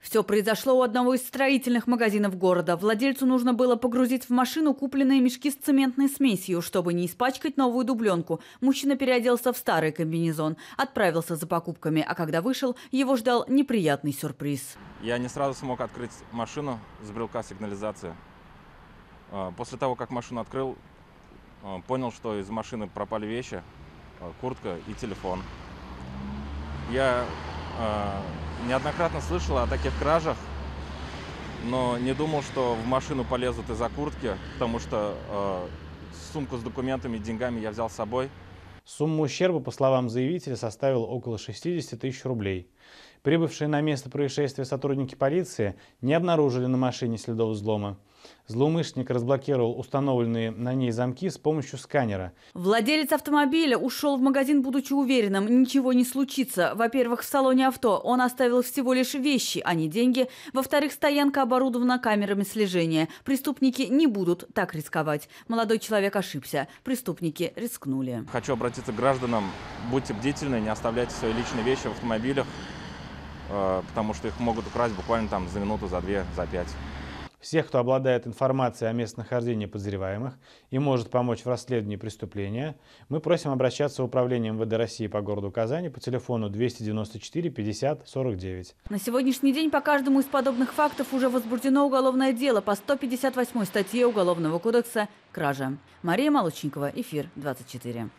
Все произошло у одного из строительных магазинов города. Владельцу нужно было погрузить в машину купленные мешки с цементной смесью, чтобы не испачкать новую дубленку. Мужчина переоделся в старый комбинезон, отправился за покупками, а когда вышел, его ждал неприятный сюрприз. Я не сразу смог открыть машину с брелка сигнализации. А, после того, как машину открыл, а, понял, что из машины пропали вещи, а, куртка и телефон. Я Неоднократно слышал о таких кражах, но не думал, что в машину полезут из-за куртки, потому что э, сумку с документами и деньгами я взял с собой. Сумма ущерба, по словам заявителя, составила около 60 тысяч рублей. Прибывшие на место происшествия сотрудники полиции не обнаружили на машине следов взлома. Злоумышленник разблокировал установленные на ней замки с помощью сканера. Владелец автомобиля ушел в магазин, будучи уверенным, ничего не случится. Во-первых, в салоне авто он оставил всего лишь вещи, а не деньги. Во-вторых, стоянка оборудована камерами слежения. Преступники не будут так рисковать. Молодой человек ошибся. Преступники рискнули. Хочу обратиться к гражданам. Будьте бдительны, не оставляйте свои личные вещи в автомобилях э, потому что их могут украсть буквально там за минуту, за две, за пять всех, кто обладает информацией о местонахождении подозреваемых и может помочь в расследовании преступления, мы просим обращаться в Управление МВД России по городу Казани по телефону 294 50 49. На сегодняшний день по каждому из подобных фактов уже возбуждено уголовное дело по 158 статье Уголовного кодекса «Кража». Мария Молочникова, эфир 24.